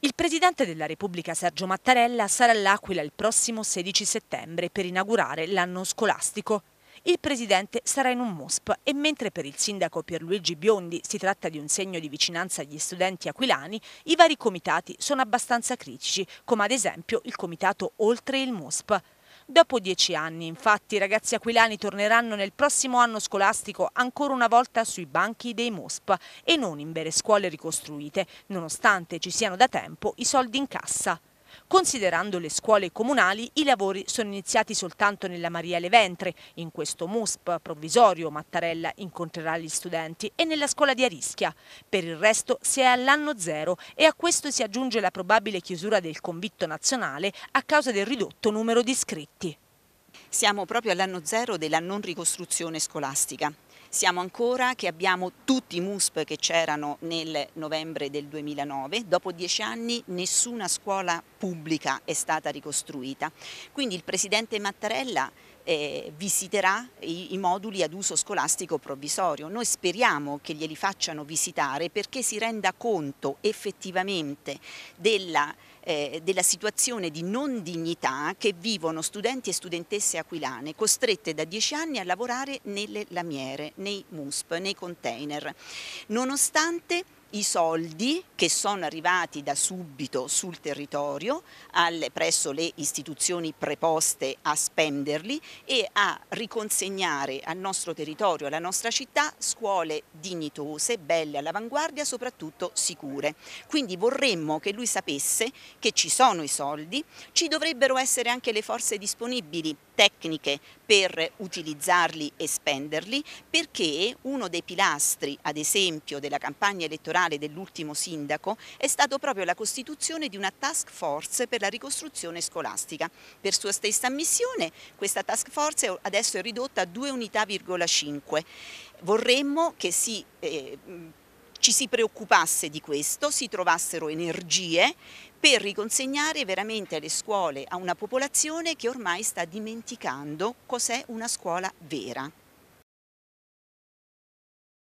Il Presidente della Repubblica Sergio Mattarella sarà all'Aquila il prossimo 16 settembre per inaugurare l'anno scolastico. Il Presidente sarà in un MUSP e mentre per il Sindaco Pierluigi Biondi si tratta di un segno di vicinanza agli studenti aquilani, i vari comitati sono abbastanza critici, come ad esempio il comitato Oltre il MUSP dopo dieci anni. Infatti i ragazzi aquilani torneranno nel prossimo anno scolastico ancora una volta sui banchi dei MOSP e non in vere scuole ricostruite, nonostante ci siano da tempo i soldi in cassa. Considerando le scuole comunali, i lavori sono iniziati soltanto nella Maria Leventre, In questo MUSP provvisorio Mattarella incontrerà gli studenti e nella scuola di Arischia. Per il resto si è all'anno zero e a questo si aggiunge la probabile chiusura del convitto nazionale a causa del ridotto numero di iscritti. Siamo proprio all'anno zero della non ricostruzione scolastica. Siamo ancora che abbiamo tutti i MUSP che c'erano nel novembre del 2009, dopo dieci anni nessuna scuola pubblica è stata ricostruita. Quindi il Presidente Mattarella eh, visiterà i, i, moduli ad uso scolastico provvisorio. Noi speriamo che glieli facciano visitare perché si renda conto effettivamente della eh, della situazione di non dignità che vivono studenti e studentesse aquilane costrette da dieci anni a lavorare nelle lamiere, nei MUSP, nei container. Nonostante i soldi che sono arrivati da subito sul territorio al, presso le istituzioni preposte a spenderli e a riconsegnare al nostro territorio, alla nostra città, scuole dignitose, belle all'avanguardia, soprattutto sicure. Quindi vorremmo che lui sapesse che ci sono i soldi, ci dovrebbero essere anche le forze disponibili tecniche per utilizzarli e spenderli, perché uno dei pilastri, ad esempio, della campagna elettorale dell'ultimo sindaco è stato proprio la costituzione di una task force per la ricostruzione scolastica. Per sua stessa missione questa task force adesso è ridotta a 2 unità,5. Vorremmo che si... Eh, ci si preoccupasse di questo, si trovassero energie per riconsegnare veramente alle scuole a una popolazione che ormai sta dimenticando cos'è una scuola vera.